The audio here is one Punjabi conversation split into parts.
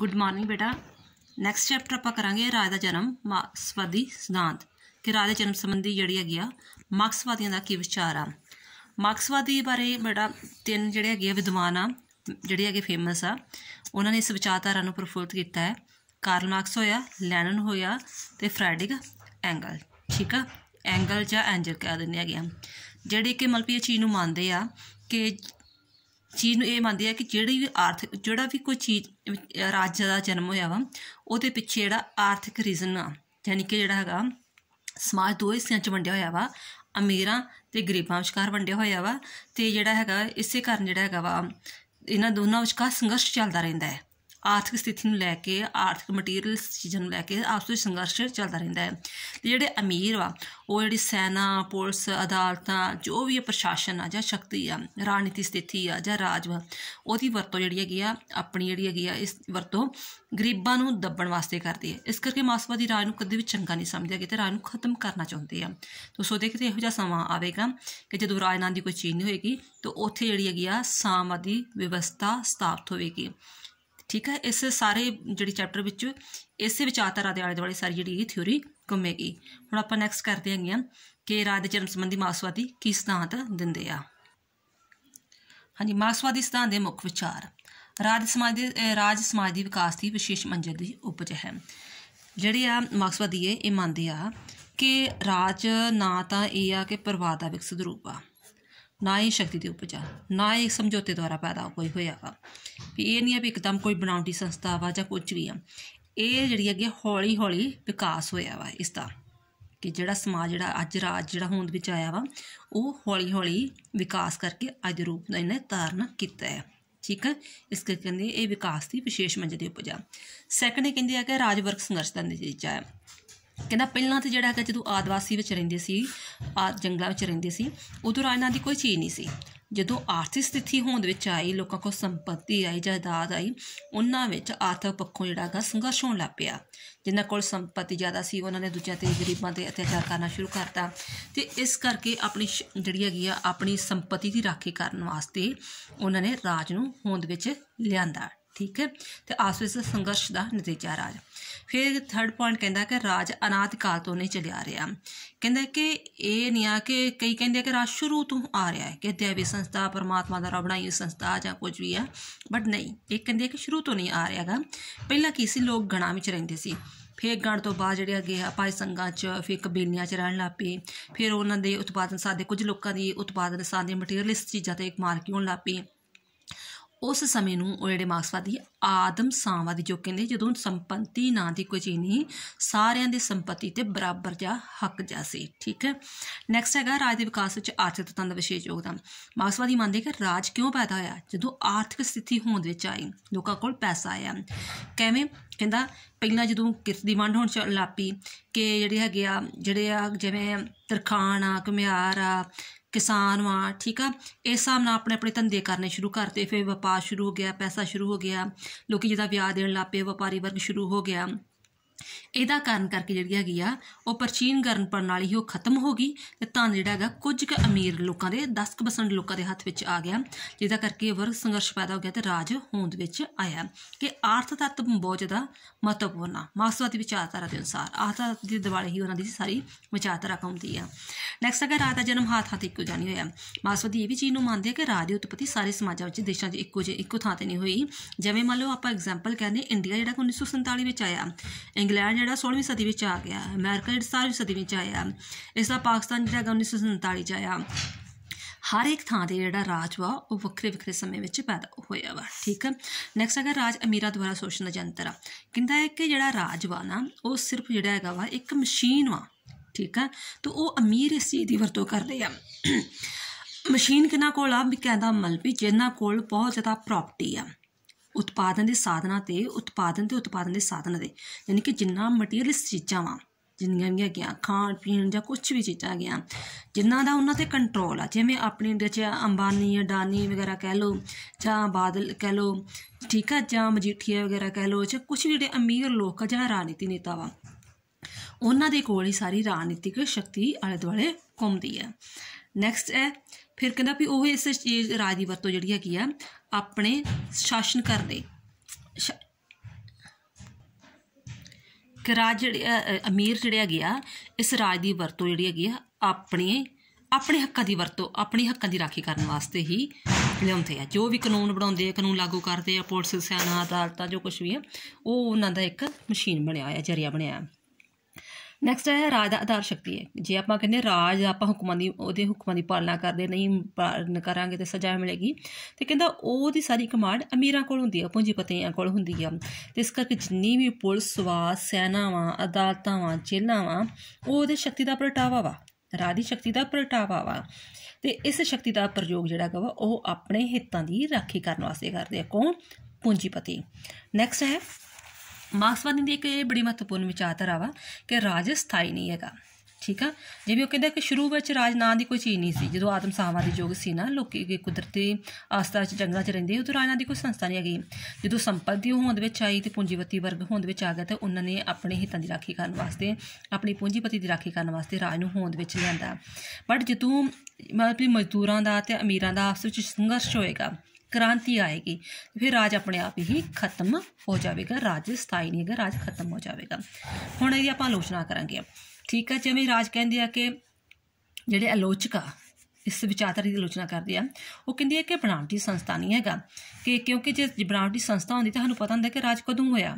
ਗੁੱਡ ਮਾਰਨਿੰਗ ਬੇਟਾ ਨੈਕਸਟ ਚੈਪਟਰ ਆਪਾਂ ਕਰਾਂਗੇ ਰਾਜ ਦਾ ਜਨਮ ਮਾਰਕਸਵਾਦੀ ਸਿਧਾਂਤ ਕਿ ਰਾਜ ਦੇ ਜਨਮ ਸੰਬੰਧੀ ਜਿਹੜੀ ਹੈਗੀ ਆ ਮਾਰਕਸਵਾਦੀਆਂ ਦਾ ਕੀ ਵਿਚਾਰ ਆ ਮਾਰਕਸਵਾਦੀ ਬਾਰੇ ਬੇਟਾ ਤਿੰਨ ਜਿਹੜੇ ਹੈਗੇ ਆ ਵਿਦਵਾਨ ਆ ਜਿਹੜੇ ਹੈਗੇ ਫੇਮਸ ਆ ਉਹਨਾਂ ਨੇ ਇਸ ਵਿਚਾਰਧਾਰਾ ਨੂੰ ਪ੍ਰਫੁੱਲਤ ਕੀਤਾ ਹੈ ਕਾਰਲ ਮਾਰਕਸ ਹੋਇਆ ਲੈਨਨ ਹੋਇਆ ਤੇ ਫ੍ਰੈਡਿਕ ਐਂਗਲ ਠੀਕ ਆ ਐਂਗਲ ਜਾਂ ਐਂਜਲ ਕਹਿ ਦਿੰਦੇ ਹੈਗੇ ਆ ਜਿਹੜੇ ਕਿ ਮਲਪੀ ਚੀਜ਼ ਨੂੰ ਮੰਨਦੇ ਆ ਕਿ ਚੀਜ਼ ਨੂੰ ਇਹ ਮੰਨਦੇ ਆ ਕਿ ਜਿਹੜੀ ਵੀ ਆਰਥਿਕ ਜਿਹੜਾ ਵੀ ਕੋਈ ਚੀਜ਼ ਰਾਜ ਦਾ ਜਨਮ ਹੋਇਆ ਵਾ ਉਹਦੇ ਪਿੱਛੇ ਜਿਹੜਾ ਆਰਥਿਕ ਰੀਜ਼ਨ ਆ ਯਾਨੀ ਕਿ ਜਿਹੜਾ ਹੈਗਾ ਸਮਾਜ ਦੋ ਹਿੱਸਿਆਂ 'ਚ ਵੰਡਿਆ ਹੋਇਆ ਵਾ ਅਮੀਰਾਂ ਤੇ ਗਰੀਬਾਂ ਵਿਚਕਾਰ ਵੰਡਿਆ ਹੋਇਆ ਵਾ ਤੇ ਜਿਹੜਾ ਹੈਗਾ ਇਸੇ ਕਾਰਨ ਜਿਹੜਾ ਹੈਗਾ ਵਾ ਇਹਨਾਂ ਦੋਨਾਂ ਵਿਚਕਾਰ ਸੰਘਰਸ਼ ਚੱਲਦਾ ਰਹਿੰਦਾ ਹੈ ਆਰਥਿਕ ਸਥਿਤੀ ਨੂੰ ਲੈ ਕੇ ਆਰਥਿਕ ਮਟੀਰੀਅਲ ਚੀਜ਼ਾਂ ਨੂੰ ਲੈ ਕੇ ਆਪਸ ਵਿੱਚ ਸੰਘਰਸ਼ ਚੱਲਦਾ ਰਹਿੰਦਾ ਹੈ ਤੇ ਜਿਹੜੇ ਅਮੀਰ ਵਾ ਉਹ ਜਿਹੜੀ ਸੈਨਾ ਪੁਲਿਸ ਅਦਾਲਤਾਂ ਜੋ ਵੀ ਪ੍ਰਸ਼ਾਸਨ ਆ ਜਾਂ ਸ਼ਕਤੀ ਆ ਰਾਜਨੀਤੀ ਸਥਿਤੀ ਆ ਜਾਂ ਰਾਜ ਵਾ ਉਹਦੀ ਵਰਤੋਂ ਜਿਹੜੀ ਹੈਗੀ ਆ ਆਪਣੀ ਜਿਹੜੀ ਹੈਗੀ ਆ ਇਸ ਵਰਤੋਂ ਗਰੀਬਾਂ ਨੂੰ ਦੱਬਣ ਵਾਸਤੇ ਕਰਦੀ ਹੈ ਇਸ ਕਰਕੇ ਮਾਸਵਾਦੀ ਰਾਜ ਨੂੰ ਕਦੇ ਵੀ ਚੰਗਾ ਨਹੀਂ ਸਮਝਿਆ ਗਿਆ ਤੇ ਰਾਜ ਨੂੰ ਖਤਮ ਕਰਨਾ ਚਾਹੁੰਦੇ ਆ ਤੋ ਸੋ ਦੇਖਦੇ ਇਹੋ ਜਿਹਾ ਸਮਾਂ ਆਵੇਗਾ ਕਿ ਜਦੋਂ ਰਾਜਨਾਂ ਦੀ ਕੋਈ ਚੀਜ਼ ਨਹੀਂ ਹੋਏਗੀ ਤਾਂ ਉੱਥੇ ਜਿਹੜੀ ਹੈਗੀ ਆ ਸਾਮਾਦੀ ਵਿਵਸਥਾ ਸਥਾਪਿਤ ਹੋਵੇਗੀ ਠੀਕ ਹੈ ਇਸ ਸਾਰੇ ਜਿਹੜੀ ਚੈਪਟਰ ਵਿੱਚ ਇਸੇ ਵਿਚਾਰਧਾਰਾ ਦੇ ਆਲੇ ਦੁਆਲੇ ਸਾਰੀ ਜਿਹੜੀ ਇਹ ਥਿਉਰੀ ਘੁੰਮੇਗੀ ਹੁਣ ਆਪਾਂ ਨੈਕਸਟ ਕਰਦੇ ਹਾਂ ਕਿ ਰਾਜ ਦੇ ਜਨਮ ਸੰਬੰਧੀ ਮਾਸਵਾਦੀ ਕੀ ਸਿਧਾਂਤ ਦਿੰਦੇ ਆ ਹਾਂਜੀ ਮਾਸਵਾਦੀ ਸਿਧਾਂਤ ਦੇ ਮੁੱਖ ਵਿਚਾਰ ਰਾਜ ਸਮਾਜ ਦੇ ਰਾਜ ਸਮਾਜ ਦੀ ਵਿਕਾਸ ਦੀ ਵਿਸ਼ੇਸ਼ ਮੰਜ਼ਿਲ ਦੀ ਉਪਜ ਹੈ ਜਿਹੜੇ ਆ ਮਾਰਕਸਵਾਦੀ ਇਹ ਮੰਨਦੇ ਆ ਕਿ ਰਾਜ ਨਾ ਤਾਂ ਇਹ ਆ ਕਿ ਪਰਿਵਾਰ ਦਾ ਵਿਕਸਿਤ ਰੂਪ ਆ ਨਾ ਹੀ ਸ਼ਕਤੀ ਦੇ ਉਪਜਾ ਨਾ ਹੀ ਸਮਝੌਤੇ ਦੁਆਰਾ ਪੈਦਾ ਕੋਈ ਹੋਇਆ ਵਾ ਵੀ ਇਹ ਨਹੀਂ ਆ ਵੀ ਇੱਕਦਮ ਕੋਈ ਬਣਾਉਂਦੀ ਸੰਸਥਾ ਵਾ ਜਾਂ ਕੁਝ ਵੀ ਆ ਇਹ ਜਿਹੜੀ ਅੱਗੇ ਹੌਲੀ ਹੌਲੀ ਵਿਕਾਸ ਹੋਇਆ ਵਾ ਇਸ ਦਾ ਕਿ ਜਿਹੜਾ ਸਮਾਜ ਜਿਹੜਾ ਅੱਜ ਰਾਜ ਜਿਹੜਾ ਹੋਂਦ ਵਿੱਚ ਆਇਆ ਵਾ ਉਹ ਹੌਲੀ ਹੌਲੀ ਵਿਕਾਸ ਕਰਕੇ ਅੱਜ ਰੂਪ ਦਾ ਇਹਨੇ ਤਾਰਨ ਕੀਤਾ ਹੈ ਠੀਕ ਹੈ ਇਸ ਕਰਕੇ ਕਹਿੰਦੇ ਇਹ ਵਿਕਾਸ ਦੀ ਵਿਸ਼ੇਸ਼ ਮੰਜ ਦੇ ਉਪਜਾ ਸੈਕੰਡ ਇਹ ਕਹਿੰਦੇ ਆ ਕਿ ਰਾਜ ਵਰਗ ਸੰਘਰਸ਼ ਦਾ ਨਤੀਜਾ ਹੈ ਕਹਿੰਦਾ ਪਹਿਲਾਂ ਤੇ ਜਿਹੜਾ ਹੈਗਾ ਜਦੋਂ ਆਦਿਵਾਸੀ ਵਿੱਚ ਰਹਿੰਦੇ ਸੀ ਆ ਜੰਗਲਾਂ ਵਿੱਚ ਰਹਿੰਦੇ ਸੀ ਉਦੋਂ ਰਾਜਨਾਂ ਦੀ ਕੋਈ ਚੀਜ਼ ਨਹੀਂ ਸੀ ਜਦੋਂ ਆਰਥਿਕ ਸਥਿਤੀ ਹੋਣ ਵਿੱਚ ਆਈ ਲੋਕਾਂ ਕੋਲ ਸੰਪਤੀ ਆਈ ਜਾਇਦਾਦ ਆਈ ਉਹਨਾਂ ਵਿੱਚ ਆਰਥਿਕ ਪੱਖੋਂ ਜਿਹੜਾ ਹੈਗਾ ਸੰਘਰਸ਼ ਹੋਣ ਲੱਗ ਪਿਆ ਜਿਨ੍ਹਾਂ ਕੋਲ ਸੰਪਤੀ ਜ਼ਿਆਦਾ ਸੀ ਉਹਨਾਂ ਨੇ ਦੂਜਿਆਂ ਤੇ ਗਰੀਬਾਂ ਤੇ ਅਤਿਆਚਾਰ ਕਰਨਾ ਸ਼ੁਰੂ ਕਰਤਾ ਤੇ ਇਸ ਕਰਕੇ ਆਪਣੀ ਜਿਹੜੀ ਹੈਗੀ ਆ ਆਪਣੀ ਸੰਪਤੀ ਦੀ ਰਾਖੀ ਕਰਨ ਵਾਸਤੇ ਉਹਨਾਂ ਨੇ ਰਾਜ ਨੂੰ ਹੋਂਦ ਵਿੱਚ ਲਿਆਂਦਾ ਠੀਕ ਹੈ ਤੇ ਆਸ ਵਿੱਚ ਸੰਘਰਸ਼ ਦਾ ਨਤੀਜਾ ਰਾਜ ਫਿਰ ਥਰਡ ਪੁਆਇੰਟ ਕਹਿੰਦਾ ਕਿ ਰਾਜ ਅਨਾਦ ਕਾਲ ਤੋਂ ਨਹੀਂ ਚੱਲਿਆ ਰਿਹਾ ਕਹਿੰਦਾ ਕਿ ਇਹ ਨਹੀਂ ਆ ਕਿ ਕਈ ਕਹਿੰਦੇ ਆ ਕਿ ਰਾਜ ਸ਼ੁਰੂ ਤੋਂ ਆ ਰਿਹਾ ਹੈ ਕਿ ਦੇਵੀ ਸੰਸਥਾ ਪਰਮਾਤਮਾ ਦਾ ਬਣਾਈ ਸੰਸਥਾ ਜਾਂ ਕੁਝ ਵੀ ਆ ਬਟ ਨਹੀਂ ਇਹ ਕਹਿੰਦੇ ਕਿ ਸ਼ੁਰੂ ਤੋਂ ਨਹੀਂ ਆ ਰਿਹਾਗਾ ਪਹਿਲਾਂ ਕੀ ਸੀ ਲੋਕ ਗਣਾ ਵਿੱਚ ਰਹਿੰਦੇ ਸੀ ਫਿਰ ਗਣ ਤੋਂ ਬਾਅਦ ਜਿਹੜੇ ਅੱਗੇ ਆਪਾਂ ਸੰਗਾਂ 'ਚ ਫਿਰ ਕਬੀਲਿਆਂ 'ਚ ਰਹਿਣ ਲੱਪੇ ਫਿਰ ਉਹਨਾਂ ਦੇ ਉਤਪਾਦਨ ਸਾਦੇ ਕੁਝ ਲੋਕਾਂ ਦੀ ਉਤਪਾਦਨ ਸਾਦੇ ਮਟੀਰੀਅਲਿਸਟ ਚੀਜ਼ਾਂ ਤੇ ਮਾਰਕੀ ਹੋਣ ਲੱਗ ਉਸ ਸਮੇਂ ਨੂੰ ਉਹ ਜਿਹੜੇ ਮਾਰਕਸਵਾਦੀ ਆਦਮ ਸਾਂਵਾਦੀ ਜੋ ਕਹਿੰਦੇ ਜਦੋਂ ਸੰਪੰਤੀ ਨਾਂ ਦੀ ਕੋਈ ਚੀਜ਼ ਨਹੀਂ ਸਾਰਿਆਂ ਦੀ ਸੰਪਤੀ ਤੇ ਬਰਾਬਰ ਜਾਂ ਹੱਕ ਜਾਂ ਸੀ ਠੀਕ ਹੈ ਨੈਕਸਟ ਹੈਗਾ ਰਾਜ ਦੇ ਵਿਕਾਸ ਵਿੱਚ ਆਰਥਿਕ ਤੰਦ ਦਾ ਵਿਸ਼ੇਸ਼ ਯੋਗਦਾਨ ਮਾਰਕਸਵਾਦੀ ਮੰਨਦੇ ਕਿ ਰਾਜ ਕਿਉਂ ਪੈਦਾ ਹੋਇਆ ਜਦੋਂ ਆਰਥਿਕ ਸਥਿਤੀ ਹੋਂਦ ਵਿੱਚ ਆਈ ਲੋਕਾਂ ਕੋਲ ਪੈਸਾ ਆਇਆ ਕਿਵੇਂ ਕਹਿੰਦਾ ਪਹਿਲਾਂ ਜਦੋਂ ਕਿਰਤ ਦੀ ਵੰਡ ਹੋਣ ਲਾਪੀ ਕਿ ਜਿਹੜੇ ਹੈਗੇ ਆ ਜਿਹੜੇ ਆ ਜਿਵੇਂ ਤਰਖਾਨ ਆ ਕਮਿਆਰ ਆ ਕਿਸਾਨ ਵਾਂ ਠੀਕ ਆ ਇਸ ਹਿਸਾਬ ਨਾਲ ਆਪਣੇ ਆਪਣੇ ਧੰਦੇ ਕਰਨੇ ਸ਼ੁਰੂ ਕਰਤੇ ਫਿਰ ਵਪਾਰ ਸ਼ੁਰੂ ਹੋ ਗਿਆ ਪੈਸਾ ਸ਼ੁਰੂ ਹੋ ਗਿਆ ਲੋਕੀ ਜਿਹਦਾ ਵਿਆਹ ਦੇਣ ਲੱਪੇ ਵਪਾਰੀ ਵਰਗ ਸ਼ੁਰੂ ਹੋ ਗਿਆ ਇਹਦਾ ਕਾਰਨ ਕਰਕੇ ਜਿਹੜੀ ਹੈਗੀ ਆ ਉਹ ਪ੍ਰਚੀਨ ਗਰਨ ਪ੍ਰਣਾਲੀ ਉਹ ਖਤਮ ਹੋ ਗਈ ਤੇ ਧਨ ਜਿਹੜਾ ਹੈਗਾ ਕੁਝ ਕੁ ਅਮੀਰ ਲੋਕਾਂ ਦੇ 10% ਲੋਕਾਂ ਦੇ ਹੱਥ ਵਿੱਚ ਆ ਗਿਆ ਜਿਹਦਾ ਕਰਕੇ ਵਰਗ ਸੰਘਰਸ਼ ਪੈਦਾ ਹੋ ਗਿਆ ਤੇ ਰਾਜ ਹੋਂਦ ਵਿੱਚ ਆਇਆ ਕਿ ਆਰਥ ਤੱਤ ਬਹੁਤ ਜ਼ਿਆਦਾ ਮਹੱਤਵਪੂਰਨ ਆ ਮਾਰਕਸਵਾਦੀ ਵਿਚਾਰਧਾਰਾ ਦੇ ਅਨੁਸਾਰ ਆਰਥ ਦੀ ਦੁਆਲੇ ਹੀ ਉਹਨਾਂ ਦੀ ਸਾਰੀ ਵਿਚਾਰਧਾਰਾ ਕਹਿੰਦੀ ਆ ਨੈਕਸਟ ਅਗਰ ਰਾਜ ਦਾ ਜਨਮ ਹਾਥ ਹਾਥ ਇੱਕੋ ਜਾਨੀ ਹੋਇਆ ਮਾਰਕਸਵਾਦੀ ਇਹ ਵੀ ਚੀਜ਼ ਨੂੰ ਮੰਨਦੇ ਆ ਕਿ ਰਾਜ ਦੀ ਉਤਪਤੀ ਸਾਰੇ ਸਮਾਜਾਂ ਵਿੱਚ ਦੇਸ਼ਾਂ 'ਚ ਇੱਕੋ ਜਿਹੇ ਇੱਕੋ ਥਾਂ ਤੇ ਨਹੀਂ ਹੋਈ ਜਿਵੇਂ ਮੰਨ ਲਓ ਆਪਾਂ ਐਗਜ਼ਾਮਪਲ ਕਹਿੰਦੇ ਇੰਡੀਆ ਜਿਹੜਾ 1947 ਵਿੱਚ ਆਇਆ ਇੰਗਲੈਂਡ ਜਿਹੜਾ 16ਵੀਂ ਸਦੀ ਵਿੱਚ ਆ ਗਿਆ ਅਮਰੀਕਾ ਜਿਹੜਾ 17ਵੀਂ ਸਦੀ ਵਿੱਚ ਆਇਆ ਇਸ ਦਾ ਪਾਕਿਸਤਾਨ ਜਿਹੜਾ 1947 ਚ ਆਇਆ ਹਰ ਇੱਕ ਥਾਂ ਤੇ ਜਿਹੜਾ ਰਾਜ ਵਾ ਉਹ ਵੱਖਰੇ ਵੱਖਰੇ ਸਮੇਂ ਵਿੱਚ ਪੈਦਾ ਹੋਇਆ ਵਾ ਠੀਕ ਹੈ ਨੈਕਸਟ ਹੈਗਾ ਰਾਜ ਅਮੀਰਾ ਦੁਆਰਾ ਸ਼ੋਸ਼ਣ ਦਾ ਜੰਤਰ ਆ ਕਹਿੰਦਾ ਹੈ ਕਿ ਜਿਹੜਾ ਰਾਜ ਵਾ ਨਾ ਉਹ ਸਿਰਫ ਜਿਹੜਾ ਹੈਗਾ ਵਾ ਇੱਕ ਮਸ਼ੀਨ ਵਾ ਠੀਕ ਹੈ ਤਾਂ ਉਹ ਅਮੀਰ ਇਸ ਚੀਜ਼ ਦੀ ਵਰਤੋਂ ਕਰਦੇ ਆ ਮਸ਼ੀਨ ਕਿਨਾਂ ਕੋਲ ਆ ਵੀ ਕਹਿੰਦਾ ਮਲ ਵੀ ਜਿਨ੍ਹਾਂ ਕੋਲ ਬਹੁਤ ਜ਼ਿਆਦਾ ਪ੍ਰਾਪਰਟੀ ਆ ਉਤਪਾਦਨ ਦੇ ਸਾਧਨਾਂ ਤੇ ਉਤਪਾਦਨ ਤੇ ਉਤਪਾਦਨ ਦੇ ਸਾਧਨਾਂ ਦੇ ਯਾਨੀ ਕਿ ਜਿੰਨਾ ਮਟੀਰੀਅਲਿਸਟ ਚੀਜ਼ਾਂ ਵਾ ਜਿੰਨੀਆਂ ਵੀ ਹੈਗੀਆਂ ਖਾਣ ਪੀਣ ਜਾਂ ਕੁਝ ਵੀ ਚੀਜ਼ਾਂ ਗਿਆ ਜਿਨ੍ਹਾਂ ਦਾ ਉਹਨਾਂ ਤੇ ਕੰਟਰੋਲ ਆ ਜਿਵੇਂ ਆਪਣੇ ਇੰਡੀਆ 'ਚ ਅੰਬਾਨੀ ਅਡਾਨੀ ਵਗੈਰਾ ਕਹਿ ਲੋ ਜਾਂ ਬਾਦਲ ਕਹਿ ਲੋ ਠੀਕ ਆ ਜਾਂ ਮਜੀਠੀਆ ਵਗੈਰਾ ਕਹਿ ਲੋ ਜਾਂ ਕੁਝ ਵੀ ਜਿਹੜੇ ਅਮੀਰ ਲੋਕ ਆ ਜਾਂ ਰਾਜਨੀਤੀ ਨੇਤਾ ਵਾ ਉਹਨਾਂ ਦੇ ਕੋਲ ਹੀ ਸਾਰੀ ਰਾਜਨੀਤਿਕ ਸ਼ਕਤੀ ਆਲੇ ਦੁਆਲੇ ਘੁੰਮਦੀ ਹੈ ਨੈਕਸਟ ਹੈ ਫਿਰ ਕਹਿੰਦਾ ਵੀ ਉਹ ਇਸ ਰਾਜ ਦੀ ਵਰਤੋਂ ਜਿਹੜੀ ਹੈਗੀ ਆ ਆਪਣੇ ਸ਼ਾਸਨ ਕਰਨ ਲਈ ਕਿ ਰਾਜ ਜਿਹੜੇ ਅਮੀਰ ਜਿਹੜਾ ਗਿਆ ਇਸ ਰਾਜ ਦੀ ਵਰਤੋਂ ਜਿਹੜੀ ਹੈਗੀ ਆ ਆਪਣੇ ਆਪਣੇ ਹੱਕਾਂ ਦੀ ਵਰਤੋਂ ਆਪਣੇ ਹੱਕਾਂ ਦੀ ਰਾਖੀ ਕਰਨ ਵਾਸਤੇ ਹੀ ਲਿਆਉਂਦੇ ਆ ਜੋ ਵੀ ਕਾਨੂੰਨ ਬਣਾਉਂਦੇ ਆ ਕਾਨੂੰਨ ਲਾਗੂ ਕਰਦੇ ਆ ਪੁਲਿਸ ਸਿਆਣਾ ਅਦਾਲਤਾਂ ਜੋ ਕੁਝ ਵੀ ਆ ਉਹ ਉਹਨਾਂ ਦਾ ਇੱਕ ਮਸ਼ੀਨ ਬਣਿਆ ਹੋਇਆ ਜਰੀਆ ਬਣਿਆ ਆ ਨੈਕਸਟ ਹੈ ਰਾਜ ਦਾ ਆਧਾਰ ਸ਼ਕਤੀ ਹੈ ਜੇ ਆਪਾਂ ਕਹਿੰਦੇ ਰਾਜ ਆਪਾਂ ਹੁਕਮਾਂ ਦੀ ਉਹਦੇ ਹੁਕਮਾਂ ਦੀ ਪਾਲਣਾ ਕਰਦੇ ਨਹੀਂ ਪਾਲਣ ਕਰਾਂਗੇ ਤੇ ਸਜ਼ਾ ਮਿਲੇਗੀ ਤੇ ਕਹਿੰਦਾ ਉਹਦੀ ਸਾਰੀ ਕਮਾਂਡ ਅਮੀਰਾਂ ਕੋਲ ਹੁੰਦੀ ਹੈ ਪੂੰਜੀਪਤੀਆਂ ਕੋਲ ਹੁੰਦੀ ਆ ਤੇ ਇਸ ਕਰਕੇ ਜਿੰਨੀ ਵੀ ਪੁਲਿਸ ਵਾ ਸੈਨਾਵਾਂ ਅਦਾਲਤਾਂ ਜੇਲ੍ਹਾਂਵਾਂ ਉਹ ਉਹਦੇ ਸ਼ਕਤੀ ਦਾ ਪਰਟਾਵਾ ਵਾ ਰਾਜ ਦੀ ਸ਼ਕਤੀ ਦਾ ਪਰਟਾਵਾ ਵਾ ਤੇ ਇਸ ਸ਼ਕਤੀ ਦਾ ਪ੍ਰਯੋਗ ਜਿਹੜਾ ਵਾ ਉਹ ਆਪਣੇ ਹਿੱਤਾਂ ਦੀ ਰਾਖੀ ਕਰਨ ਵਾਸਤੇ ਕਰਦੇ ਆ ਕੌਣ ਪੂੰਜੀਪਤੀ ਨੈਕਸਟ ਹੈ ਮਾਰਕਸਵਾਦੀ ਦੀ ਇੱਕ ਇਹ ਬੜੀ ਮਹੱਤਵਪੂਰਨ ਵਿਚਾਰਧਾਰਾ ਵਾ ਕਿ ਰਾਜ ਸਥਾਈ ਨਹੀਂ ਹੈਗਾ ਠੀਕ ਆ ਜਿਵੇਂ ਉਹ ਕਹਿੰਦਾ ਕਿ ਸ਼ੁਰੂ ਵਿੱਚ ਰਾਜ ਨਾਂ ਦੀ ਕੋਈ ਚੀਜ਼ ਨਹੀਂ ਸੀ ਜਦੋਂ ਆਤਮ ਸਾਵਾਂ ਦੀ ਯੁੱਗ ਸੀ ਨਾ ਲੋਕੀ ਕੁਦਰਤੀ ਆਸਥਾ ਚ ਜੰਗਲਾਂ ਚ ਰਹਿੰਦੇ ਉਦੋਂ ਰਾਜ ਨਾਂ ਦੀ ਕੋਈ ਸੰਸਥਾ ਨਹੀਂ ਹੈਗੀ ਜਦੋਂ ਸੰਪਤ ਦੀ ਹੋਂਦ ਵਿੱਚ ਆਈ ਤੇ ਪੂੰਜੀਪਤੀ ਵਰਗ ਹੋਂਦ ਵਿੱਚ ਆ ਗਿਆ ਤੇ ਉਹਨਾਂ ਨੇ ਆਪਣੇ ਹਿੱਤਾਂ ਦੀ ਰਾਖੀ ਕਰਨ ਵਾਸਤੇ ਆਪਣੀ ਪੂੰਜੀਪਤੀ ਦੀ ਰਾਖੀ ਕਰਨ ਵਾਸਤੇ ਰਾਜ ਨੂੰ ਹੋਂਦ ਵਿੱਚ ਲਿਆਂਦਾ ਬਟ ਜਦੋਂ ਮਤਲਬ ਮਜ਼ਦੂਰਾਂ ਦਾ ਤੇ ਅਮੀਰਾਂ ਦਾ ਆਪਸ ਵਿੱਚ ਸੰਘਰਸ਼ ਹੋਏਗਾ क्रांति आएगी फिर राज अपने ਆਪ ਹੀ ਖਤਮ ਹੋ ਜਾਵੇਗਾ ਰਾਜ ਸਥਾਈ ਨਹੀਂ ਹੈਗਾ ਰਾਜ ਖਤਮ ਹੋ ਜਾਵੇਗਾ ਹੁਣ ਇਹਦੀ ਆਪਾਂ ਆਲੋਚਨਾ ਕਰਾਂਗੇ ਠੀਕ ਹੈ ਜਿਵੇਂ ਰਾਜ ਕਹਿੰਦੇ ਆ ਕਿ ਜਿਹੜੇ ਆਲੋਚਕ ਆ ਇਸ ਵਿਚਾਰਧਾਰਾ ਦੀ ਆਲੋਚਨਾ ਕਰਦੇ ਆ ਉਹ ਕਹਿੰਦੀ ਆ ਕਿ ਬਣਾਵਟੀ ਸੰਸਥਾ ਨਹੀਂ ਹੈਗਾ ਕਿ ਕਿਉਂਕਿ ਜੇ ਬਣਾਵਟੀ ਸੰਸਥਾ ਹੁੰਦੀ ਤਾਂ ਸਾਨੂੰ ਪਤਾ ਹੁੰਦਾ ਕਿ ਰਾਜ ਕਦੋਂ ਹੋਇਆ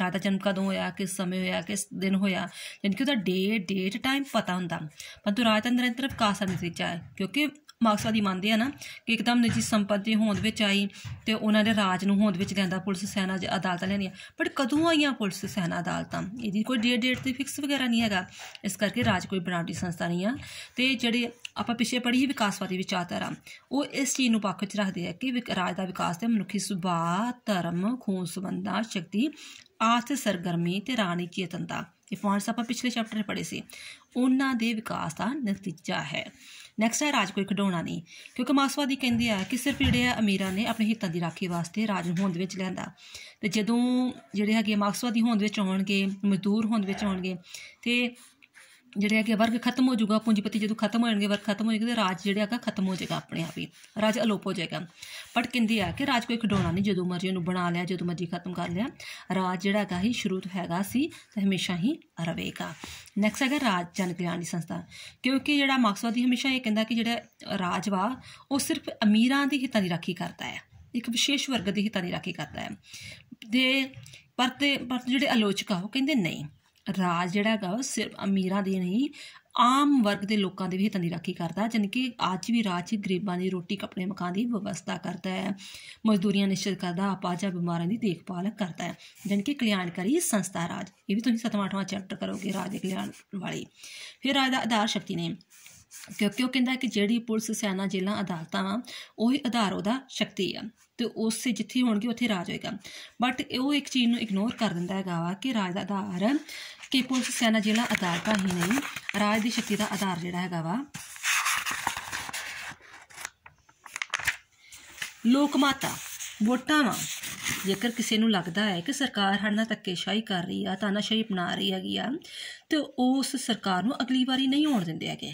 ਰਾਜਾ ਜਨਮ ਕਦੋਂ ਹੋਇਆ ਕਿਸ ਸਮੇਂ ਹੋਇਆ ਕਿਸ ਦਿਨ ਹੋਇਆ ਯਾਨੀ ਕਿ ਉਹਦਾ ਡੇ ਡੇਟ ਟਾਈਮ ਪਤਾ ਹੁੰਦਾ ਪਰ ਰਾਜਤੰਤਰ ਅੰਦਰ ਵਿਕਾਸ ਨਹੀਂ ਨਤੀਜਾ ਕਿਉਂਕਿ ਮਾਕਸਵਾਦੀ ਮੰਨਦੇ ਆ ਨਾ ਕਿ ਇੱਕਦਮ ਨਿੱਜੀ ਸੰਪਤੀ ਹੋਂਦ ਵਿੱਚ ਆਈ ਤੇ ਉਹਨਾਂ ਦੇ ਰਾਜ ਨੂੰ ਹੋਂਦ ਵਿੱਚ ਲੈਂਦਾ ਪੁਲਿਸ ਸੈਨਾ ਜਾਂ ਅਦਾਲਤਾਂ ਲੈਣੀਆਂ ਬਟ ਕਦੋਂ ਆਈਆਂ ਪੁਲਿਸ ਸੈਨਾ ਅਦਾਲਤਾਂ ਇਹਦੀ ਕੋਈ ਡੇਟ ਡੇਟ ਤੇ ਫਿਕਸ ਵਗੈਰਾ ਨਹੀਂ ਹੈਗਾ ਇਸ ਕਰਕੇ ਰਾਜ ਕੋਈ ਬਣਾਉਂਦੀ ਸੰਸਥਾ ਨਹੀਂ ਆ ਤੇ ਜਿਹੜੇ ਆਪਾਂ ਪਿੱਛੇ ਪੜ੍ਹੀ ਵਿਕਾਸਵਾਦੀ ਵਿਚਾਰਧਾਰਾ ਉਹ ਇਸ ਚੀਜ਼ ਨੂੰ ਪੱਖ ਵਿੱਚ ਰੱਖਦੇ ਆ ਕਿ ਰਾਜ ਦਾ ਵਿਕਾਸ ਤੇ ਮਨੁੱਖੀ ਸੁਭਾਅ ਧਰਮ ਖੂਨ ਸੰਬੰਧਾਂ ਸ਼ਕਤੀ ਆਰਥ ਸਰਗਰਮੀ ਤੇ ਰਾਣੀ ਚੇਤਨਤਾ ਇਹ ਪੁਆਇੰਟਸ ਆਪਾਂ ਪਿਛਲੇ ਚੈਪਟਰ ਪੜੇ ਪੜ੍ਹੇ ਸੀ ਉਹਨਾਂ ਦੇ ਵਿਕਾਸ ਦਾ ਨਤੀਜਾ ਹੈ ਨੈਕਸਟ ਹੈ ਰਾਜ ਕੋਈ ਖਡਾਉਣਾ ਨਹੀਂ ਕਿਉਂਕਿ ਮਾਸਵਾਦੀ ਕਹਿੰਦੇ ਆ ਕਿ ਸਿਰਫ ਜਿਹੜੇ ਆ ਅਮੀਰਾਂ ਨੇ ਆਪਣੇ ਹਿੱਤਾਂ ਦੀ ਰਾਖੀ ਵਾਸਤੇ ਰਾਜ ਨੂੰ ਹੋਂਦ ਵਿੱਚ ਲੈਂਦਾ ਤੇ ਜਦੋਂ ਜਿਹੜੇ ਹੈਗੇ ਮਾਰਕਸਵਾਦੀ ਹੋਂਦ ਵਿੱਚ ਆਉਣਗੇ ਮਜ਼ਦੂਰ ਹੋਂਦ ਵਿੱਚ ਆਉਣਗੇ ਤੇ ਜਿਹੜੇ ਕਿ ਵਰਗ ਖਤਮ ਹੋ ਜਾਊਗਾ ਪੂੰਜੀਪਤੀ ਜਦੋਂ ਖਤਮ ਹੋ ਜਾਣਗੇ ਵਰਗ ਖਤਮ ਹੋ ਜਾਏਗਾ ਤੇ ਰਾਜ ਜਿਹੜਾ ਹੈਗਾ ਖਤਮ ਹੋ ਜਾਏਗਾ ਆਪਣੇ ਆਪ ਹੀ ਰਾਜ ਅਲੋਪ ਹੋ ਜਾਏਗਾ ਪਰ ਕਹਿੰਦੇ ਆ ਕਿ ਰਾਜ ਕੋਈ ਖਡਾਉਣਾ ਨਹੀਂ ਜਦੋਂ ਮਰਜ਼ੀ ਉਹਨੂੰ ਬਣਾ ਲਿਆ ਜਦੋਂ ਮਰਜ਼ੀ ਖਤਮ ਕਰ ਲਿਆ ਰਾਜ ਜਿਹੜਾ ਹੈਗਾ ਹੀ ਸ਼ੁਰੂਤ ਹੈਗਾ ਸੀ ਤੇ ਹਮੇਸ਼ਾ ਹੀ ਰਹੇਗਾ ਨੈਕਸਟ ਹੈਗਾ ਰਾਜ ਜਨ ਕਲਿਆਣ ਦੀ ਸੰਸਥਾ ਕਿਉਂਕਿ ਜਿਹੜਾ ਮਾਰਕਸਵਾਦੀ ਹਮੇਸ਼ਾ ਇਹ ਕਹਿੰਦਾ ਕਿ ਜਿਹੜਾ ਰਾਜ ਵਾ ਉਹ ਸਿਰਫ ਅਮੀਰਾਂ ਦੇ ਹਿੱਤਾਂ ਦੀ ਰਾਖੀ ਕਰਦਾ ਹੈ ਇੱਕ ਵਿਸ਼ੇਸ਼ ਵਰਗ ਦੇ ਹਿੱਤਾਂ ਦੀ ਰਾਖੀ ਕਰਦਾ ਹੈ ਦੇ ਪਰ ਤੇ ਪਰ ਜਿਹੜੇ ਆਲੋਚਕ ਆ ਉਹ ਕਹਿੰਦੇ ਨਹੀਂ ਰਾਜ ਜਿਹੜਾ ਹੈਗਾ ਉਹ ਸਿਰਫ ਅਮੀਰਾਂ ਦੇ ਨਹੀਂ ਆਮ ਵਰਗ ਦੇ ਲੋਕਾਂ ਦੇ ਵੀ ਹਿੱਤਾਂ ਦੀ ਰਾਖੀ ਕਰਦਾ ਜਨ ਕਿ ਅੱਜ ਵੀ ਰਾਜ ਗਰੀਬਾਂ ਦੀ ਰੋਟੀ ਕੱਪੜੇ ਮਕਾਨ ਦੀ ਵਿਵਸਥਾ ਕਰਦਾ ਹੈ ਮਜ਼ਦੂਰੀਆਂ ਨਿਸ਼ਚਿਤ ਕਰਦਾ ਆਪਾਜਾ ਬਿਮਾਰਾਂ ਦੀ ਦੇਖਭਾਲ ਕਰਦਾ ਹੈ ਜਨ ਕਿ ਕਲਿਆਣਕਾਰੀ ਸੰਸਥਾ ਰਾਜ ਇਹ ਵੀ ਤੁਸੀਂ 7ਵਾਂ 8ਵਾਂ ਚੈਪਟਰ ਕਰੋਗੇ ਰਾਜ ਦੇ ਕਲਿਆਣ ਵਾਲੀ ਫਿਰ ਰਾਜ ਦਾ ਆਧਾਰ ਸ਼ਕਤੀ ਨੇ ਕਿਉਂਕਿ ਉਹ ਕਹਿੰਦਾ ਕਿ ਜਿਹੜੀ ਪੁਲਿਸ ਸੈਨਾ ਜੇਲਾਂ ਅਦਾਲਤਾਂ ਵਾ ਹੀ ਆਧਾਰ ਉਹਦਾ ਸ਼ਕਤੀ ਆ ਤੇ ਉਸੇ ਜਿੱਥੇ ਹੋਣਗੇ ਉੱਥੇ ਰਾਜ ਹੋਏਗਾ ਬਟ ਉਹ ਇੱਕ ਚੀਜ਼ ਨੂੰ ਇਗਨੋਰ ਕਰ ਦਿੰਦਾ ਹੈਗਾ ਵਾ ਕਿ ਰਾਜ ਦਾ ਆਧਾਰ ਕਿ ਪੁਲਿਸ ਸੈਨਾ ਜ਼ਿਲ੍ਹਾ ਅਦਾਲਤਾਂ ਹੀ ਨਹੀਂ ਰਾਜ ਦੀ ਸ਼ਕਤੀ ਦਾ ਆਧਾਰ ਜਿਹੜਾ ਹੈਗਾ ਵਾ ਲੋਕ ਮਾਤਾ ਵੋਟਾਂ ਵਾਂ ਜੇਕਰ ਕਿਸੇ ਨੂੰ ਲੱਗਦਾ ਹੈ ਕਿ ਸਰਕਾਰ ਸਾਡੇ ਨਾਲ ਧੱਕੇਸ਼ਾਹੀ ਕਰ ਰਹੀ ਆ ਤਾਨਾਸ਼ਾਹੀ ਅਪਣਾ ਰਹੀ ਹੈਗੀ ਆ ਤੇ ਉਸ ਸਰਕਾਰ ਨੂੰ ਅਗਲੀ ਵਾਰੀ ਨਹੀਂ ਆਉਣ ਦਿੰਦੇ ਹੈਗੇ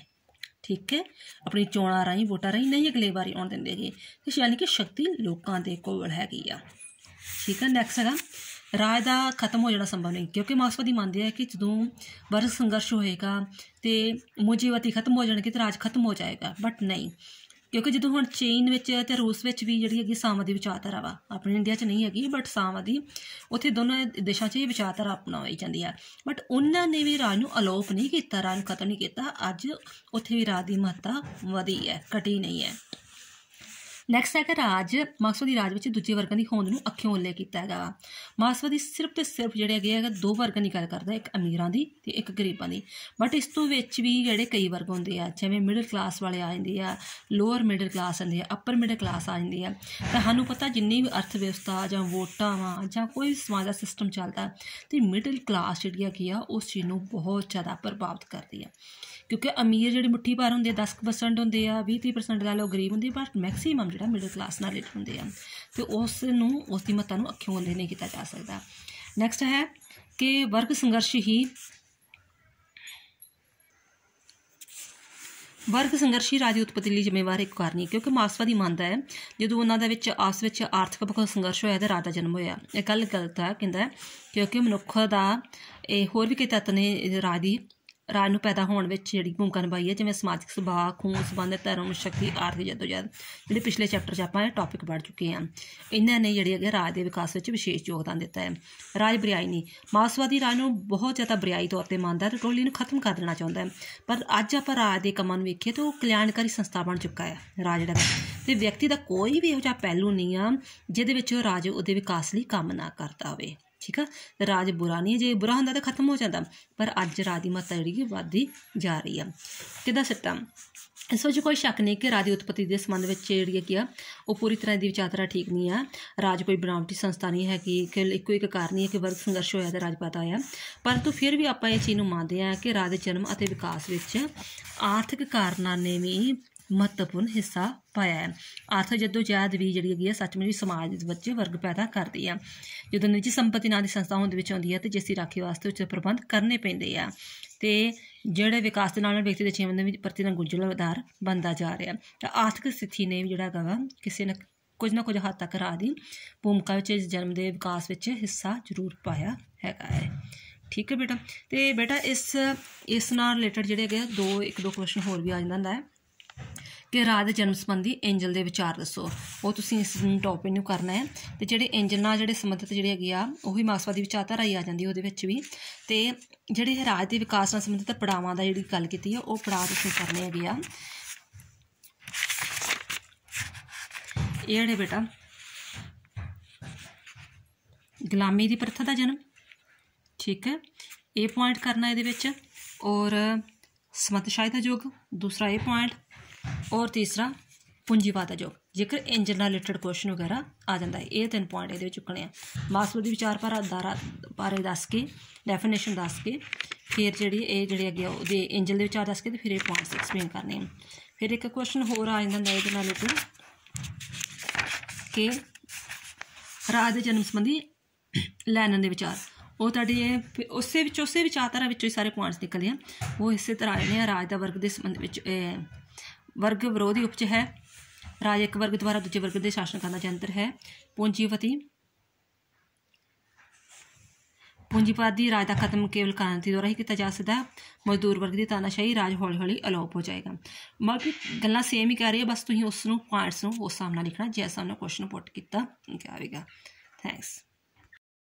ਠੀਕ ਹੈ ਆਪਣੀ ਚੋਣਾਂ ਰਾਹੀਂ ਵੋਟਾਂ ਰਾਹੀਂ ਨਹੀਂ ਅਗਲੀ ਵਾਰੀ ਆਉਣ ਦਿੰਦੇ ਹੈਗੇ ਕਿ ਯਾਨੀ ਕਿ ਸ਼ਕਤੀ ਲੋਕਾਂ ਦੇ ਕੋਲ ਹੈਗੀ ਆ ਠੀਕ ਹੈ ਨੈਕਸਟ ਹੈਗਾ ਰਾਜ ਦਾ ਖਤਮ ਹੋ ਜਾਣਾ ਸੰਭਵ ਨਹੀਂ ਕਿਉਂਕਿ ਮਾਰਕਸਵਾਦੀ ਮੰਨਦੇ ਆ ਕਿ ਜਦੋਂ ਵਰਗ ਸੰਘਰਸ਼ ਹੋਏਗਾ ਤੇ ਮੂਜੀਵਾਦੀ ਖਤਮ ਹੋ ਜਾਣਗੇ ਤੇ ਰਾਜ ਖਤਮ ਹੋ ਜਾਏਗਾ ਬਟ ਨਹੀਂ ਕਿਉਂਕਿ ਜਦੋਂ ਹੁਣ ਚੀਨ ਵਿੱਚ ਤੇ ਰੂਸ ਵਿੱਚ ਵੀ ਜਿਹੜੀ ਹੈਗੀ ਸਾਮਵਾਦੀ ਵਿਚਾਰਧਾਰਾ ਵਾ ਆਪਣੇ ਇੰਡੀਆ 'ਚ ਨਹੀਂ ਹੈਗੀ ਬਟ ਸਾਮਵਾਦੀ ਉੱਥੇ ਦੋਨਾਂ ਦੇਸ਼ਾਂ 'ਚ ਇਹ ਵਿਚਾਰਧਾਰਾ ਅਪਣਾਈ ਜਾਂਦੀ ਆ ਬਟ ਉਹਨਾਂ ਨੇ ਵੀ ਰਾਜ ਨੂੰ ਅਲੋਪ ਨਹੀਂ ਕੀਤਾ ਰਾਜ ਨੂੰ ਖਤਮ ਨਹੀਂ ਕੀਤਾ ਅੱਜ ਉੱਥੇ ਵੀ ਰਾਜ ਦੀ ਮਹੱਤਤਾ ਵਧੀ ਹੈ ਘਟੀ ਨਹੀਂ ਹੈ ਨੈਕਸਟ ਹੈਗਾ ਰਾਜ ਮਾਰਕਸਵਾਦੀ ਰਾਜ ਵਿੱਚ ਦੂਜੇ ਵਰਗਾਂ ਦੀ ਹੋਂਦ ਨੂੰ ਅੱਖਿਓਂ ਉਲੇਖ ਕੀਤਾ ਹੈਗਾ ਮਾਸਵਦੀ ਮਾਰਕਸਵਾਦੀ ਸਿਰਫ ਤੇ ਸਿਰਫ ਜਿਹੜੇ ਹੈਗੇ ਹੈਗਾ ਦੋ ਵਰਗਾਂ ਦੀ ਗੱਲ ਕਰਦਾ ਇੱਕ ਅਮੀਰਾਂ ਦੀ ਤੇ ਇੱਕ ਗਰੀਬਾਂ ਦੀ ਬਟ ਇਸ ਤੋਂ ਵਿੱਚ ਵੀ ਜਿਹੜੇ ਕਈ ਵਰਗ ਹੁੰਦੇ ਆ ਜਿਵੇਂ ਮਿਡਲ ਕਲਾਸ ਵਾਲੇ ਆ ਜਾਂਦੇ ਆ ਲੋਅਰ ਮਿਡਲ ਕਲਾਸ ਆਉਂਦੇ ਆ ਅਪਰ ਮਿਡਲ ਕਲਾਸ ਆ ਜਾਂਦੇ ਆ ਤਾਂ ਸਾਨੂੰ ਪਤਾ ਜਿੰਨੀ ਵੀ ਅਰਥ ਵਿਵਸਥਾ ਜਾਂ ਵੋਟਾਂ ਆ ਜਾਂ ਕੋਈ ਸਮਾਜ ਦਾ ਸਿਸਟਮ ਚੱਲਦਾ ਤੇ ਮਿਡਲ ਕਲਾਸ ਜਿਹੜੀ ਕੀ ਆ ਉਸ ਚੀਜ਼ ਨੂੰ ਬਹੁਤ ਜ਼ਿਆਦਾ ਪ੍ਰਭਾਵਿਤ ਕਰਦੀ ਆ ਕਿਉਂਕਿ ਅਮੀਰ ਜਿਹੜੇ ਮੁੱਠੀ ਭਰ ਹੁੰਦੇ ਆ 10% ਹੁੰਦੇ ਆ 20-30% ਲਾ ਲਓ ਗਰੀਬ ਹੁੰਦੇ ਪਰ ਮੈਕਸਿਮਮ ਜਿਹੜਾ ਮਿਡਲ ਕਲਾਸ ਨਾਲ ਰਿਲੇਟ ਹੁੰਦੇ ਆ ਤੇ ਉਸ ਨੂੰ ਉਸ ਦੀ ਮਤਾਂ ਨੂੰ ਅੱਖੋਂ ਅੰਧੇ ਨਹੀਂ ਕੀਤਾ ਜਾ ਸਕਦਾ ਨੈਕਸਟ ਹੈ ਕਿ ਵਰਗ ਸੰਘਰਸ਼ ਹੀ ਵਰਗ ਸੰਘਰਸ਼ੀ ਰਾਜ ਉਤਪਤੀ ਲਈ ਜ਼ਿੰਮੇਵਾਰ ਇੱਕ ਕਾਰਨ ਹੈ ਕਿਉਂਕਿ ਮਾਰਕਸਵਾਦੀ ਮੰਨਦਾ ਹੈ ਜਦੋਂ ਉਹਨਾਂ ਦੇ ਵਿੱਚ ਆਸ ਵਿੱਚ ਆਰਥਿਕ ਪੱਖੋਂ ਸੰਘਰਸ਼ ਹੋਇਆ ਤਾਂ ਰਾਜ ਦਾ ਜਨਮ ਹੋਇਆ ਇਹ ਗੱਲ ਗਲਤ ਹੈ ਕਹਿੰਦਾ ਕਿਉਂਕਿ ਮਨੁੱਖ ਦਾ ਇਹ ਹੋਰ ਵੀ ਕਿਤੇ ਤੱਤ ਨੇ ਰਾਜ ਦੀ ਰਾਜ ਨੂੰ ਪੈਦਾ ਹੋਣ ਵਿੱਚ ਜਿਹੜੀ ਭੂਮਿਕਾ ਨਿਭਾਈ ਹੈ ਜਿਵੇਂ ਸਮਾਜਿਕ ਸੁਭਾਅ ਖੂਨ ਸੰਬੰਧ ਧਰਮ ਸ਼ਕਤੀ ਆਰਥਿਕ ਜਦ ਜਿਹੜੇ ਪਿਛਲੇ ਚੈਪਟਰ 'ਚ ਆਪਾਂ ਇਹ ਟੌਪਿਕ ਪੜ੍ਹ ਚੁੱਕੇ ਹਾਂ ਇਹਨਾਂ ਨੇ ਜਿਹੜੀ ਹੈਗੇ ਰਾਜ ਦੇ ਵਿਕਾਸ ਵਿੱਚ ਵਿਸ਼ੇਸ਼ ਯੋਗਦਾਨ ਦਿੱਤਾ ਹੈ ਰਾਜ ਨਹੀਂ ਮਾਸਵਾਦੀ ਰਾਜ ਨੂੰ ਬਹੁਤ ਜ਼ਿਆਦਾ ਬਰਿਆਈ ਤੌਰ ਤੇ ਮੰਨਦਾ ਤੇ ਟੋਲੀ ਨੂੰ ਖਤਮ ਕਰ ਦੇਣਾ ਚਾਹੁੰਦਾ ਹੈ ਪਰ ਅੱਜ ਆਪਾਂ ਰਾਜ ਦੇ ਕੰਮਾਂ ਨੂੰ ਵੇਖੀਏ ਤਾਂ ਉਹ ਕਲਿਆਣਕਾਰੀ ਸੰਸਥਾ ਬਣ ਚੁੱਕਾ ਹੈ ਰਾਜ ਦਾ ਤੇ ਵਿਅਕਤੀ ਦਾ ਕੋਈ ਵੀ ਇਹੋ ਜਿਹਾ ਪਹਿਲੂ ਨਹੀਂ ਆ ਜਿਹਦੇ ਵਿੱਚ ਉਹ ਰਾਜ ਉਹਦੇ ਵਿਕਾਸ ਲਈ ਕੰਮ ਨਾ ਕਰਦਾ ਹੋਵੇ ਠੀਕ ਆ ਰਾਜ ਬੁਰਾ ਨਹੀਂ ਜੇ ਬੁਰਾ ਹੁੰਦਾ ਤਾਂ ਖਤਮ ਹੋ ਜਾਂਦਾ ਪਰ ਅੱਜ ਰਾਜ ਦੀ ਮਹੱਤਤਾ ਜਿਹੜੀ ਵੱਧਦੀ ਜਾ ਰਹੀ ਆ ਕਿਦਾ ਸੱਟਾ ਇਸ ਵਿੱਚ ਕੋਈ ਸ਼ੱਕ ਨਹੀਂ ਕਿ ਰਾਜ ਉਤਪਤੀ ਦੇ ਸੰਬੰਧ ਵਿੱਚ ਜਿਹੜੀ ਕੀ ਆ ਉਹ ਪੂਰੀ ਤਰ੍ਹਾਂ ਦੀ ਵਿਚਾਰਧਾਰਾ ਠੀਕ ਨਹੀਂ ਆ ਰਾਜ ਕੋਈ ਬਣਾਵਟੀ ਸੰਸਥਾ ਨਹੀਂ ਹੈ ਕਿ ਕੇਵਲ ਇੱਕੋ ਇੱਕ ਕਾਰਨ ਹੀ ਹੈ ਕਿ ਵਰਗ ਸੰਘਰਸ਼ ਹੋਇਆ ਤੇ ਰਾਜ ਪਤਾ ਆ ਤੋਂ ਫਿਰ ਵੀ ਆਪਾਂ ਇਹ ਚੀਜ਼ ਨੂੰ ਮੰਨਦੇ ਆ ਕਿ ਰਾਜ ਜਨਮ ਅਤੇ ਵਿਕਾਸ ਵਿੱਚ ਆਰਥਿਕ ਕਾਰਨਾਂ ਨੇ ਵੀ ਮਹੱਤਵਪੂਰਨ ਹਿੱਸਾ ਪਾਇਆ ਹੈ ਜਦੋਂ ਜਾਇਦ ਵੀ ਜਿਹੜੀ ਹੈਗੀ ਹੈ ਸੱਚਮੁੱਚ ਸਮਾਜ ਵਿੱਚ ਵਰਗ ਪੈਦਾ ਕਰਦੀ ਹੈ ਜਦੋਂ ਨਿੱਜੀ ਸੰਪਤੀ ਨਾਲ ਦੀ ਸੰਸਥਾ ਹੋਂਦ ਵਿੱਚ ਆਉਂਦੀ ਹੈ ਤੇ ਜਿਸ ਦੀ ਰਾਖੀ ਵਾਸਤੇ ਉੱਚ ਪ੍ਰਬੰਧ ਕਰਨੇ ਪੈਂਦੇ ਆ ਤੇ ਜਿਹੜੇ ਵਿਕਾਸ ਦੇ ਨਾਲ ਵਿਅਕਤੀ ਦੇ ਜੀਵਨ ਦੇ ਵਿੱਚ ਪ੍ਰਤੀ ਗੁੰਝਲ ਵਧਾਰ ਬੰਦਾ ਜਾ ਰਿਹਾ ਤਾਂ ਆਰਥਿਕ ਸਥਿਤੀ ਨੇ ਜਿਹੜਾ ਹੈਗਾ ਕਿਸੇ ਨਾ ਕੁਝ ਨਾ ਕੁਝ ਹੱਦ ਤੱਕ ਰਾਹ ਦੀ ਭੂਮਿਕਾ ਵਿੱਚ ਜਨਮ ਦੇ ਵਿਕਾਸ ਵਿੱਚ ਹਿੱਸਾ ਜ਼ਰੂਰ ਪਾਇਆ ਹੈਗਾ ਹੈ ਠੀਕ ਹੈ ਬੇਟਾ ਤੇ ਬੇਟਾ ਇਸ ਇਸ ਨਾਲ ਰਿਲੇਟਡ ਜਿਹੜੇ ਹੈਗੇ ਦੋ ਇੱਕ ਦੋ ਕੁਐਸਚਨ ਹੋਰ ਵੀ ਆ ਜਾਂਦਾ ਹੈ ਤੇ ਰਾਜ ਦੇ ਜਨਮ ਸੰਬੰਧੀ ਐਂਜਲ ਦੇ ਵਿਚਾਰ ਦੱਸੋ ਉਹ ਤੁਸੀਂ ਇਸ ਟੌਪਿਕ ਨੂੰ ਕਰਨਾ ਹੈ ਤੇ ਜਿਹੜੇ ਐਂਜਲ ਨਾਲ ਜਿਹੜੇ ਸੰਬੰਧਿਤ ਜਿਹੜੇ ਹੈਗੇ ਆ ਹੀ ਮਾਸਵਾਦੀ ਵਿਚਾਰਧਾਰਾ ਹੀ ਆ ਜਾਂਦੀ ਉਹਦੇ ਵਿੱਚ ਵੀ ਤੇ ਜਿਹੜੇ ਰਾਜ ਦੇ ਵਿਕਾਸ ਨਾਲ ਸੰਬੰਧਿਤ ਪੜਾਵਾਂ ਦਾ ਜਿਹੜੀ ਗੱਲ ਕੀਤੀ ਹੈ ਉਹ ਪੜਾਅ ਤੁਸੀਂ ਕਰਨੇ ਹੈਗੇ ਆ ਇਹ ਜਿਹੜੇ ਬੇਟਾ ਗੁਲਾਮੀ ਦੀ ਪ੍ਰਥਾ ਦਾ ਜਨਮ ਠੀਕ ਹੈ ਇਹ ਪੁਆਇੰਟ ਕਰਨਾ ਇਹਦੇ ਵਿੱਚ ਔਰ ਸਮਤਸ਼ਾਹੀ ਦਾ ਯੁੱਗ ਦੂਸਰਾ ਇਹ ਪੁਆਇੰਟ ਔਰ ਤੀਸਰਾ ਪੂੰਜੀਵਾਦ ਦਾ ਯੋਗ ਜੇਕਰ ਇੰਜਨ ਨਾਲ ਰਿਲੇਟਡ ਕੁਐਸਚਨ ਵਗੈਰਾ ਆ ਜਾਂਦਾ ਹੈ ਇਹ ਤਿੰਨ ਪੁਆਇੰਟ ਇਹਦੇ ਵਿੱਚ ਚੁੱਕਣੇ ਆ ਵਿਚਾਰ ਪਰ ਆਧਾਰਾ ਬਾਰੇ ਦੱਸ ਕੇ ਡੈਫੀਨੇਸ਼ਨ ਦੱਸ ਕੇ ਫਿਰ ਜਿਹੜੀ ਇਹ ਜਿਹੜੇ ਅੱਗੇ ਉਹਦੇ ਇੰਜਨ ਦੇ ਵਿਚਾਰ ਦੱਸ ਕੇ ਤੇ ਫਿਰ ਇਹ ਪੁਆਇੰਟਸ ਐਕਸਪਲੇਨ ਕਰਨੇ ਆ ਫਿਰ ਇੱਕ ਕੁਐਸਚਨ ਹੋਰ ਆ ਜਾਂਦਾ ਹੈ ਇਹਦੇ ਨਾਲ ਰਿਲੇਟਡ ਕਿ ਰਾਜ ਦੇ ਜਨਮ ਸੰਬੰਧੀ ਲੈਨਨ ਦੇ ਵਿਚਾਰ ਉਹ ਤੁਹਾਡੇ ਉਸੇ ਵਿੱਚ ਉਸੇ ਵਿਚਾਰਧਾਰਾ ਵਿੱਚੋਂ ਹੀ ਸਾਰੇ ਪੁਆਇੰਟਸ ਨਿਕਲੇ ਆ ਉਹ ਇਸੇ ਤਰ੍ਹਾਂ ਆਏ ਨੇ ਰਾਜ ਦਾ ਵਰਗ ਦੇ ਸੰਬੰਧ ਵਿੱਚ ਵਰਗ ਵਿਰੋਧੀ ਉਪਜ ਹੈ ਰਾਜ ਇੱਕ ਵਰਗ ਦੁਆਰਾ ਦੂਜੇ ਵਰਗ ਦੇ ਸ਼ਾਸਨ ਕਰਨ ਦਾ ਜੰਤਰ ਹੈ ਪੂੰਜੀਪਤੀ ਪੂੰਜੀਵਾਦੀ ਰਾਜ ਦਾ ਖਤਮ ਕੇਵਲ ਕ੍ਰਾਂਤੀ ਦੁਆਰਾ ਹੀ ਕੀਤਾ ਜਾ ਸਕਦਾ ਹੈ ਮਜ਼ਦੂਰ ਵਰਗ ਦੀ ਤਾਨਾਸ਼ਾਹੀ ਰਾਜ ਹੌਲੀ-ਹੌਲੀ ਅਲੋਪ ਹੋ ਜਾਏਗਾ ਮਲਕੀ ਗੱਲਾਂ ਸੇਮ ਹੀ ਕਹਿ ਰਹੀ ਹੈ ਬਸ ਤੁਸੀਂ ਉਸ ਨੂੰ ਪੁਆਇੰਟਸ ਨੂੰ ਉਸ ਸਾਹਮਣੇ ਲਿਖਣਾ ਜਿਵੇਂ ਸਾਹਮਣੇ ਕੁਐਸਚਨ ਪੁੱਟ ਕੀਤਾ ਜਾਵੇਗਾ ਥੈਂਕਸ